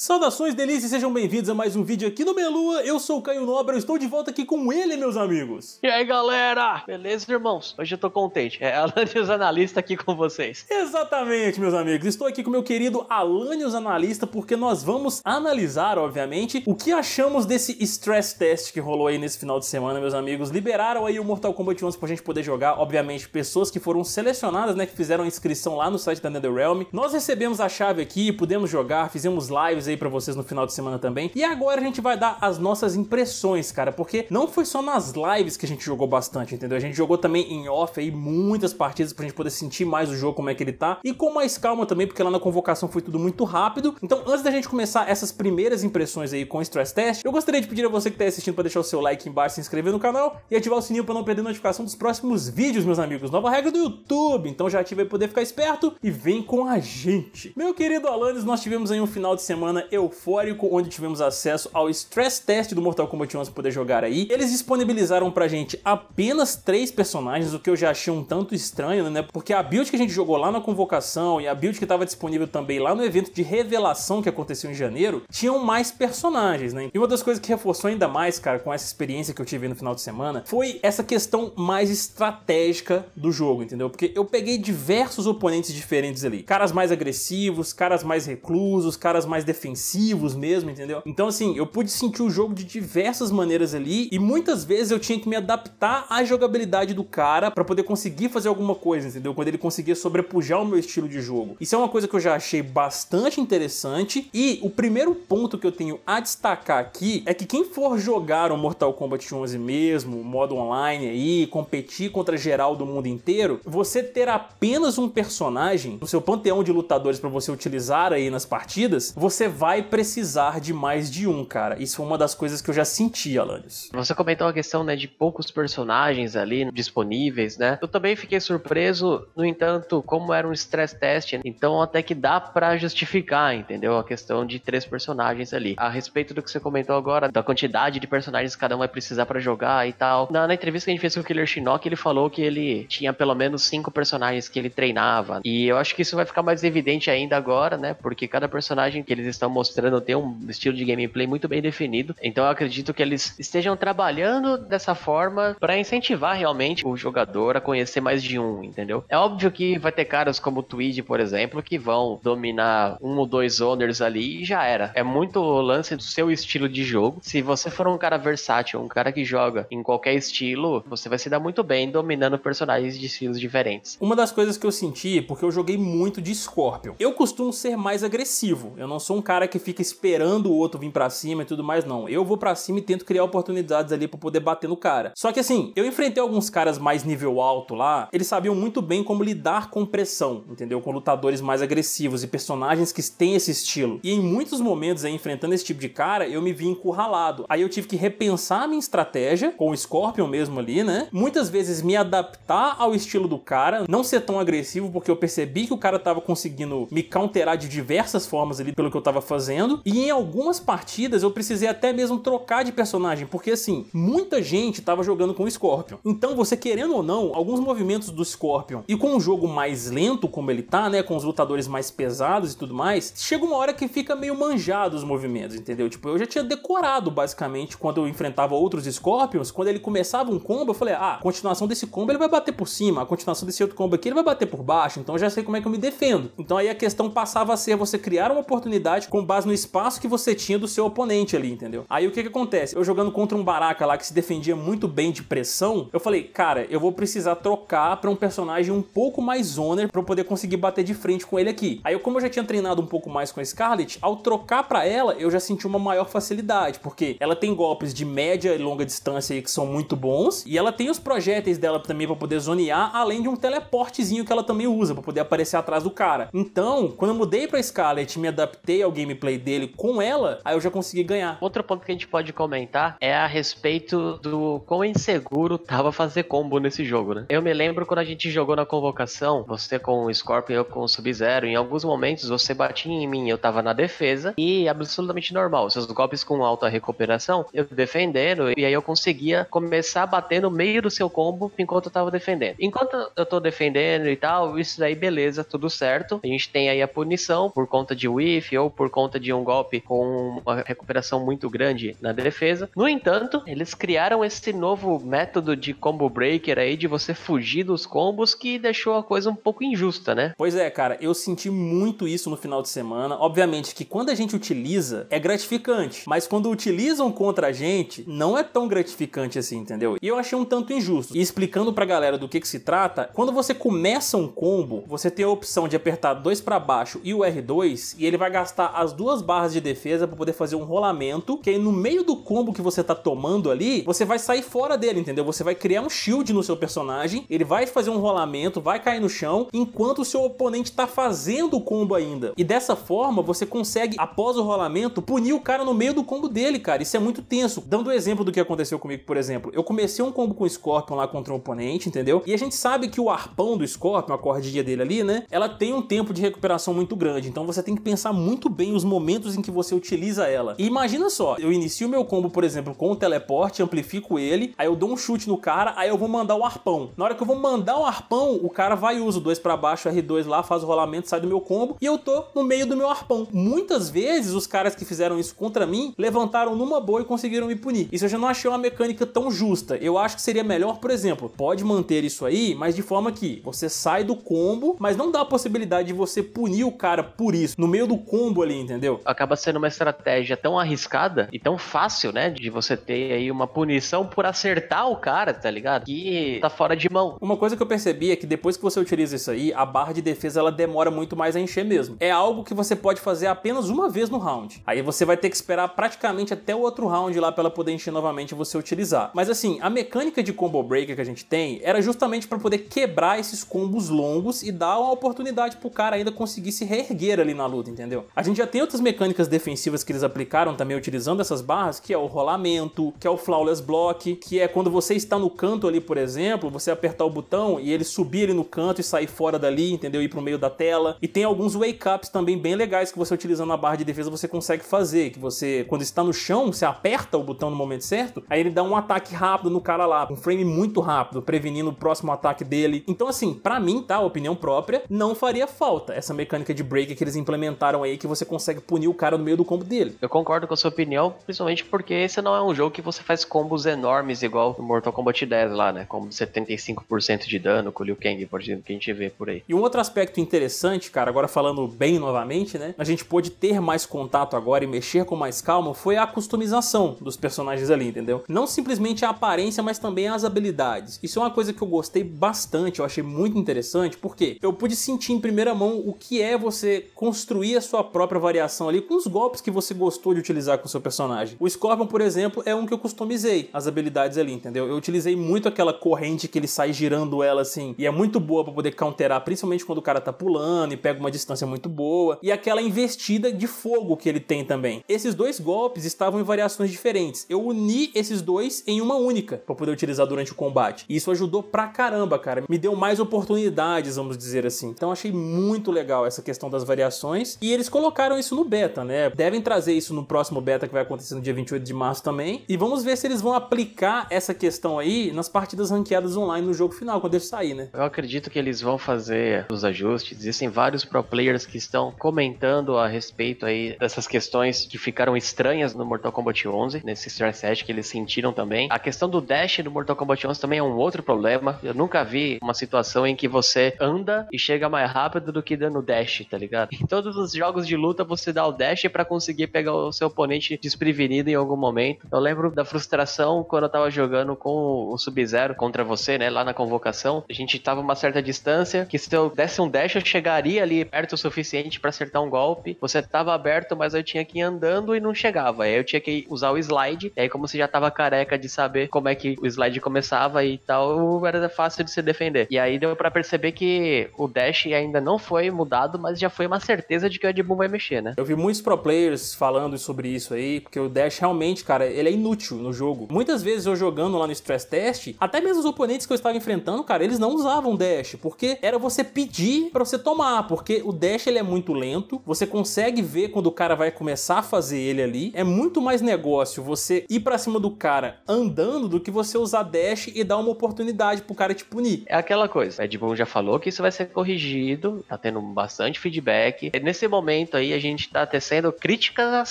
Saudações delícias, sejam bem-vindos a mais um vídeo aqui no Melua. Eu sou o Caio Nobre, eu estou de volta aqui com ele, meus amigos. E aí, galera? Beleza, irmãos? Hoje eu tô contente. É Alanios Analista aqui com vocês. Exatamente, meus amigos. Estou aqui com meu querido Alanios Analista porque nós vamos analisar, obviamente, o que achamos desse stress test que rolou aí nesse final de semana, meus amigos. Liberaram aí o Mortal Kombat 11 pra gente poder jogar, obviamente, pessoas que foram selecionadas, né, que fizeram a inscrição lá no site da NetherRealm. Nós recebemos a chave aqui, pudemos jogar, fizemos lives aí para vocês no final de semana também. E agora a gente vai dar as nossas impressões, cara, porque não foi só nas lives que a gente jogou bastante, entendeu? A gente jogou também em off aí muitas partidas pra gente poder sentir mais o jogo, como é que ele tá, e com mais calma também, porque lá na convocação foi tudo muito rápido. Então, antes da gente começar essas primeiras impressões aí com o Stress Test, eu gostaria de pedir a você que tá assistindo pra deixar o seu like embaixo, se inscrever no canal e ativar o sininho pra não perder notificação dos próximos vídeos, meus amigos. Nova regra do YouTube, então já ativa aí poder ficar esperto e vem com a gente. Meu querido Alanis, nós tivemos aí um final de semana semana eufórico, onde tivemos acesso ao stress test do Mortal Kombat 11 para poder jogar aí. Eles disponibilizaram pra gente apenas três personagens, o que eu já achei um tanto estranho, né? Porque a build que a gente jogou lá na convocação e a build que estava disponível também lá no evento de revelação que aconteceu em janeiro, tinham mais personagens, né? E uma das coisas que reforçou ainda mais, cara, com essa experiência que eu tive no final de semana, foi essa questão mais estratégica do jogo, entendeu? Porque eu peguei diversos oponentes diferentes ali. Caras mais agressivos, caras mais reclusos, caras mais defensivos defensivos mesmo, entendeu? Então, assim, eu pude sentir o jogo de diversas maneiras ali e muitas vezes eu tinha que me adaptar à jogabilidade do cara para poder conseguir fazer alguma coisa, entendeu? Quando ele conseguia sobrepujar o meu estilo de jogo. Isso é uma coisa que eu já achei bastante interessante e o primeiro ponto que eu tenho a destacar aqui é que quem for jogar o Mortal Kombat 11 mesmo, modo online aí, competir contra geral do mundo inteiro, você ter apenas um personagem no seu panteão de lutadores para você utilizar aí nas partidas, você vai precisar de mais de um, cara. Isso é uma das coisas que eu já senti, Alanis. Você comentou a questão, né, de poucos personagens ali disponíveis, né? Eu também fiquei surpreso, no entanto, como era um stress test, então até que dá para justificar, entendeu? A questão de três personagens ali. A respeito do que você comentou agora, da quantidade de personagens que cada um vai precisar para jogar e tal. Na, na, entrevista que a gente fez com o Killer Shinnok, ele falou que ele tinha pelo menos cinco personagens que ele treinava. E eu acho que isso vai ficar mais evidente ainda agora, né? Porque cada personagem que eles estão mostrando tem um estilo de gameplay muito bem definido. Então eu acredito que eles estejam trabalhando dessa forma para incentivar realmente o jogador a conhecer mais de um, entendeu? É óbvio que vai ter caras como o Tweed, por exemplo, que vão dominar um ou dois owners ali e já era. É muito o lance do seu estilo de jogo. Se você for um cara versátil, um cara que joga em qualquer estilo, você vai se dar muito bem dominando personagens de estilos diferentes. Uma das coisas que eu senti, porque eu joguei muito de Scorpion, eu costumo ser mais agressivo. Eu não sou um cara que fica esperando o outro vir para cima e tudo mais, não. Eu vou para cima e tento criar oportunidades ali para poder bater no cara. Só que assim, eu enfrentei alguns caras mais nível alto lá, eles sabiam muito bem como lidar com pressão, entendeu? Com lutadores mais agressivos e personagens que têm esse estilo. E em muitos momentos aí, enfrentando esse tipo de cara, eu me vi encurralado. Aí eu tive que repensar minha estratégia, com o Scorpion mesmo ali, né? Muitas vezes me adaptar ao estilo do cara, não ser tão agressivo, porque eu percebi que o cara tava conseguindo me counterar de diversas formas ali pelo que eu tava estava fazendo. E em algumas partidas eu precisei até mesmo trocar de personagem, porque assim, muita gente estava jogando com o Scorpion. Então você querendo ou não, alguns movimentos do Scorpion e com o jogo mais lento como ele tá, né, com os lutadores mais pesados e tudo mais, chega uma hora que fica meio manjado os movimentos, entendeu? Tipo, eu já tinha decorado basicamente quando eu enfrentava outros Scorpions, quando ele começava um combo, eu falei: "Ah, a continuação desse combo ele vai bater por cima, a continuação desse outro combo aqui ele vai bater por baixo", então eu já sei como é que eu me defendo. Então aí a questão passava a ser você criar uma oportunidade com base no espaço que você tinha do seu oponente ali, entendeu? Aí o que que acontece? Eu jogando contra um Baraka lá que se defendia muito bem de pressão, eu falei, cara, eu vou precisar trocar para um personagem um pouco mais owner para eu poder conseguir bater de frente com ele aqui. Aí, como eu já tinha treinado um pouco mais com a Scarlet, ao trocar para ela, eu já senti uma maior facilidade, porque ela tem golpes de média e longa distância aí que são muito bons, e ela tem os projéteis dela também para poder zonear, além de um teleportezinho que ela também usa para poder aparecer atrás do cara. Então, quando eu mudei para Scarlet, me adaptei ao gameplay dele com ela, aí eu já consegui ganhar. Outro ponto que a gente pode comentar é a respeito do quão inseguro tava fazer combo nesse jogo, né? Eu me lembro quando a gente jogou na convocação, você com o Scorpion, eu com o Sub-Zero, em alguns momentos você batia em mim, eu tava na defesa e absolutamente normal, seus golpes com alta recuperação, eu defendendo e aí eu conseguia começar a bater no meio do seu combo enquanto eu tava defendendo. Enquanto eu tô defendendo e tal, isso daí beleza, tudo certo. A gente tem aí a punição por conta de whiff ou por por conta de um golpe com uma recuperação muito grande na defesa. No entanto, eles criaram esse novo método de combo breaker aí, de você fugir dos combos, que deixou a coisa um pouco injusta, né? Pois é, cara, eu senti muito isso no final de semana. Obviamente que quando a gente utiliza, é gratificante, mas quando utilizam contra a gente, não é tão gratificante assim, entendeu? E eu achei um tanto injusto. E explicando pra galera do que, que se trata, quando você começa um combo, você tem a opção de apertar dois para baixo e o R2, e ele vai gastar usar as duas barras de defesa para poder fazer um rolamento, que aí no meio do combo que você tá tomando ali, você vai sair fora dele, entendeu? Você vai criar um shield no seu personagem, ele vai fazer um rolamento, vai cair no chão, enquanto o seu oponente tá fazendo o combo ainda. E dessa forma, você consegue, após o rolamento, punir o cara no meio do combo dele, cara. Isso é muito tenso. Dando o exemplo do que aconteceu comigo, por exemplo, eu comecei um combo com o Scorpion lá contra um oponente, entendeu? E a gente sabe que o arpão do Scorpion, a corredia dele ali, né? Ela tem um tempo de recuperação muito grande, então você tem que pensar muito bem os momentos em que você utiliza ela. E imagina só, eu inicio meu combo, por exemplo, com o teleporte, amplifico ele, aí eu dou um chute no cara, aí eu vou mandar o arpão. Na hora que eu vou mandar o arpão, o cara vai e usa o 2 para baixo, R2 lá, faz o rolamento, sai do meu combo e eu tô no meio do meu arpão. Muitas vezes os caras que fizeram isso contra mim levantaram numa boa e conseguiram me punir. Isso eu já não achei uma mecânica tão justa. Eu acho que seria melhor, por exemplo, pode manter isso aí, mas de forma que você sai do combo, mas não dá a possibilidade de você punir o cara por isso. No meio do combo ali, entendeu? Acaba sendo uma estratégia tão arriscada e tão fácil, né? De você ter aí uma punição por acertar o cara, tá ligado? Que tá fora de mão. Uma coisa que eu percebi é que depois que você utiliza isso aí, a barra de defesa ela demora muito mais a encher mesmo. É algo que você pode fazer apenas uma vez no round. Aí você vai ter que esperar praticamente até o outro round lá pra ela poder encher novamente e você utilizar. Mas assim, a mecânica de combo breaker que a gente tem era justamente para poder quebrar esses combos longos e dar uma oportunidade pro cara ainda conseguir se reerguer ali na luta, entendeu? A gente já tem outras mecânicas defensivas que eles aplicaram também utilizando essas barras, que é o rolamento, que é o flawless block, que é quando você está no canto ali, por exemplo, você apertar o botão e ele subir ali no canto e sair fora dali, entendeu? Ir pro meio da tela. E tem alguns wake ups também bem legais que você utilizando a barra de defesa você consegue fazer, que você quando está no chão, você aperta o botão no momento certo, aí ele dá um ataque rápido no cara lá, um frame muito rápido, prevenindo o próximo ataque dele. Então assim, para mim, tá, opinião própria, não faria falta essa mecânica de break que eles implementaram aí que você consegue punir o cara no meio do combo dele. Eu concordo com a sua opinião, principalmente porque esse não é um jogo que você faz combos enormes igual o Mortal Kombat 10 lá, né? Combo 75% de dano com o Liu Kang, por exemplo, que a gente vê por aí. E um outro aspecto interessante, cara, agora falando bem novamente, né? A gente pôde ter mais contato agora e mexer com mais calma foi a customização dos personagens ali, entendeu? Não simplesmente a aparência, mas também as habilidades. Isso é uma coisa que eu gostei bastante, eu achei muito interessante, porque eu pude sentir em primeira mão o que é você construir a sua própria própria variação ali com os golpes que você gostou de utilizar com o seu personagem. O Scorpion, por exemplo, é um que eu customizei as habilidades ali, entendeu? Eu utilizei muito aquela corrente que ele sai girando ela assim, e é muito boa para poder counterar, principalmente quando o cara tá pulando e pega uma distância muito boa, e aquela investida de fogo que ele tem também. Esses dois golpes estavam em variações diferentes. Eu uni esses dois em uma única para poder utilizar durante o combate. E isso ajudou pra caramba, cara. Me deu mais oportunidades, vamos dizer assim. Então achei muito legal essa questão das variações e eles colocaram colocaram isso no beta, né? Devem trazer isso no próximo beta que vai acontecer no dia 28 de março também. E vamos ver se eles vão aplicar essa questão aí nas partidas ranqueadas online no jogo final, quando ele sair, né? Eu acredito que eles vão fazer os ajustes. Existem vários pro players que estão comentando a respeito aí dessas questões que ficaram estranhas no Mortal Kombat 11, nesse reset que eles sentiram também. A questão do dash no Mortal Kombat 11 também é um outro problema. Eu nunca vi uma situação em que você anda e chega mais rápido do que dando dash, tá ligado? Em todos os jogos de luta luta você dá o dash para conseguir pegar o seu oponente desprevenido em algum momento. Eu lembro da frustração quando eu tava jogando com o Sub-Zero contra você, né, lá na convocação. A gente tava uma certa distância, que se eu desse um dash eu chegaria ali perto o suficiente para acertar um golpe. Você tava aberto, mas eu tinha que ir andando e não chegava. Aí eu tinha que usar o slide. E aí como você já tava careca de saber como é que o slide começava e tal, era fácil de se defender. E aí deu para perceber que o dash ainda não foi mudado, mas já foi uma certeza de que o Ed vai mexer mexer, né? Eu vi muitos pro players falando sobre isso aí, porque o Dash realmente, cara, ele é inútil no jogo. Muitas vezes eu jogando lá no Stress Test, até mesmo os oponentes que eu estava enfrentando, cara, eles não usavam Dash, porque era você pedir para você tomar, porque o Dash ele é muito lento, você consegue ver quando o cara vai começar a fazer ele ali. É muito mais negócio você ir para cima do cara andando do que você usar Dash e dar uma oportunidade pro cara te punir. É aquela coisa, Ed já falou que isso vai ser corrigido, tá tendo bastante feedback. Nesse momento aí, aí a gente está tecendo críticas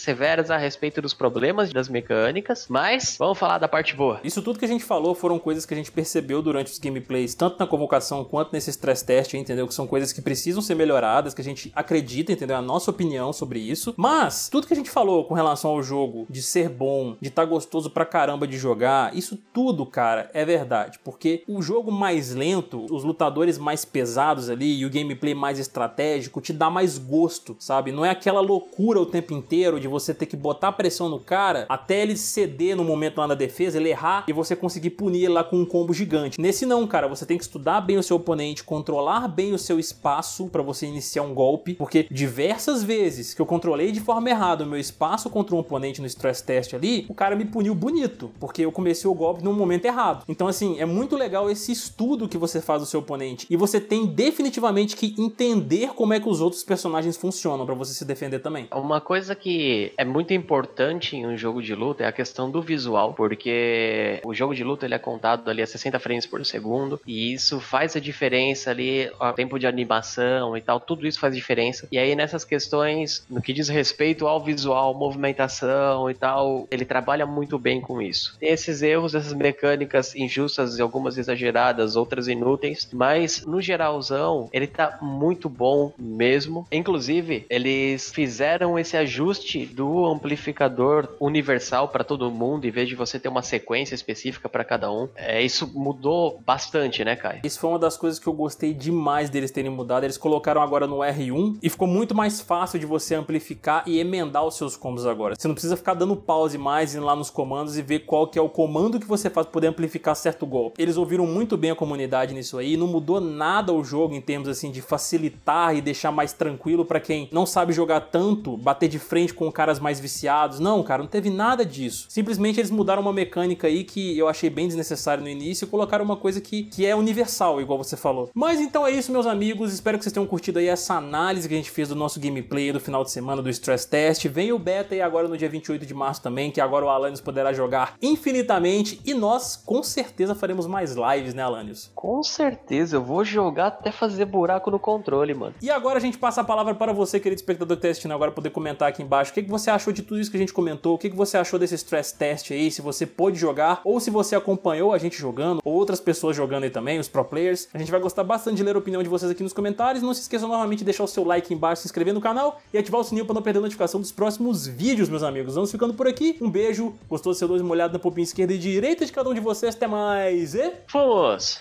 severas a respeito dos problemas das mecânicas, mas vamos falar da parte boa. Isso tudo que a gente falou foram coisas que a gente percebeu durante os gameplays, tanto na convocação quanto nesse stress test, entendeu? Que são coisas que precisam ser melhoradas, que a gente acredita, entendeu? A nossa opinião sobre isso. Mas tudo que a gente falou com relação ao jogo, de ser bom, de estar tá gostoso pra caramba de jogar, isso tudo, cara, é verdade, porque o jogo mais lento, os lutadores mais pesados ali e o gameplay mais estratégico te dá mais gosto, sabe? não é aquela loucura o tempo inteiro de você ter que botar pressão no cara até ele ceder no momento lá na defesa, ele errar e você conseguir punir ele lá com um combo gigante. Nesse não, cara, você tem que estudar bem o seu oponente, controlar bem o seu espaço para você iniciar um golpe, porque diversas vezes que eu controlei de forma errada o meu espaço contra um oponente no stress test ali, o cara me puniu bonito, porque eu comecei o golpe num momento errado. Então assim, é muito legal esse estudo que você faz do seu oponente e você tem definitivamente que entender como é que os outros personagens funcionam para você você se defender também. Uma coisa que é muito importante em um jogo de luta é a questão do visual, porque o jogo de luta ele é contado ali a 60 frames por segundo e isso faz a diferença ali, o tempo de animação e tal, tudo isso faz diferença. E aí nessas questões, no que diz respeito ao visual, movimentação e tal, ele trabalha muito bem com isso. Tem esses erros, essas mecânicas injustas, algumas exageradas, outras inúteis, mas no geralzão ele tá muito bom mesmo. Inclusive, ele eles fizeram esse ajuste do amplificador universal para todo mundo, em vez de você ter uma sequência específica para cada um. É, isso mudou bastante, né, Kai? Isso foi uma das coisas que eu gostei demais deles terem mudado. Eles colocaram agora no R1 e ficou muito mais fácil de você amplificar e emendar os seus combos agora. Você não precisa ficar dando pause mais, indo lá nos comandos e ver qual que é o comando que você faz para poder amplificar certo golpe. Eles ouviram muito bem a comunidade nisso aí, não mudou nada o jogo em termos assim de facilitar e deixar mais tranquilo para quem não sabe sabe jogar tanto, bater de frente com caras mais viciados. Não, cara, não teve nada disso. Simplesmente eles mudaram uma mecânica aí que eu achei bem desnecessária no início e colocaram uma coisa que, que é universal, igual você falou. Mas então é isso, meus amigos. Espero que vocês tenham curtido aí essa análise que a gente fez do nosso gameplay do final de semana do Stress Test. Vem o beta aí agora no dia 28 de março também, que agora o Alanis poderá jogar infinitamente e nós com certeza faremos mais lives, né, Alanis? Com certeza, eu vou jogar até fazer buraco no controle, mano. E agora a gente passa a palavra para você, querido espectador telespectador que está assistindo agora poder comentar aqui embaixo o que, que você achou de tudo isso que a gente comentou, o que, que você achou desse stress test aí, se você pôde jogar ou se você acompanhou a gente jogando ou outras pessoas jogando aí também, os pro players. A gente vai gostar bastante de ler a opinião de vocês aqui nos comentários. Não se esqueça novamente de deixar o seu like embaixo, se inscrever no canal e ativar o sininho para não perder a notificação dos próximos vídeos, meus amigos. Vamos ficando por aqui. Um beijo, gostoso seu dois molhado na popinha esquerda e direita de cada um de vocês. Até mais e... Fomos!